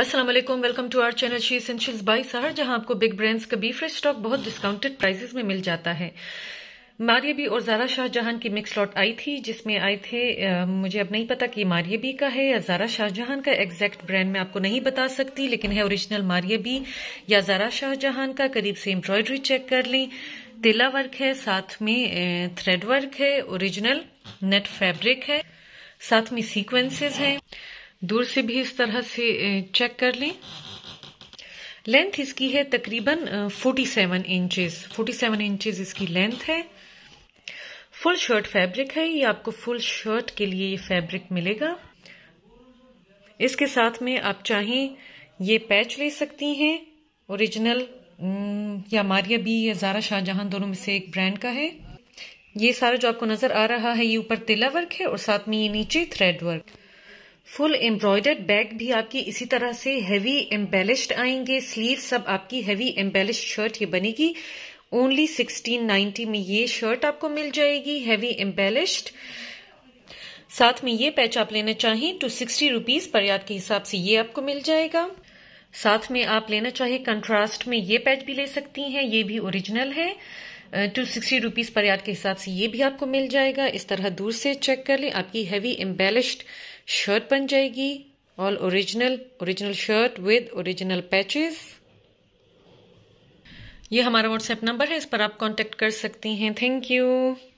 Aslam welcome to our channel she essential by Sahar जहां आपको big brands का बीफ फ्रेश स्टॉक बहुत डिस्काउंटेड प्राइसेस में मिल जाता है मारियबी और जारा शाहजहां की मिक्स लॉट आई थी जिसमें आए थे आ, मुझे अब नहीं पता कि मारियबी का है या जारा शाहजहां का एग्जैक्ट ब्रांड मैं आपको नहीं बता सकती लेकिन है ओरिजिनल मारियबी या जारा शाहजहां का करीब से एम्ब्रॉयडरी चेक कर लें तिला वर्क है साथ में थ्रेड वर्क है ओरिजिनल नेट फैब्रिक है साथ में सीक्वेंसेस हैं दूर से भी इस तरह से चेक कर लें लेंथ इसकी है तकरीबन 47 seven inches forty seven inches इसकी लेंथ है फुल शर्ट फैब्रिक है ये आपको फुल शर्ट के लिए ये फैब्रिक मिलेगा इसके साथ में आप चाहें ये पैच ले सकती हैं ओरिजिनल या मारिया बी या जारा शाहजहां दोनों में से एक ब्रांड का है ये सारा जो आपको नजर आ रहा है ये ऊपर तिला वर्क है और साथ में ये नीचे thread work full embroidered bag भी आपकी इसी तरह से हैवी एम्बेलिश्ड आएंगे स्लीव सब आपकी हैवी एम्बेलिश्ड शर्ट ये बनेगी ओनली सिक्सटीन नाइन्टी में ये शर्ट आपको मिल जाएगी हैवी एम्बेलिश्ड साथ में ये पैच आप लेना चाहें टू सिक्सटी रूपीज पर याद के हिसाब से ये आपको मिल जाएगा साथ में आप लेना चाहे कंट्रास्ट में ये पैच भी ले सकती हैं ये भी ओरिजिनल है two sixty rupees per yard के हिसाब से ये भी आपको मिल जाएगा इस तरह दूर से चेक कर लें आपकी हैवी एम्बेलिश्ड शर्ट बन जाएगी all original original shirt with original patches ये हमारा व्हाट्सएप नंबर है इस पर आप कांटेक्ट कर सकती हैं थैंक यू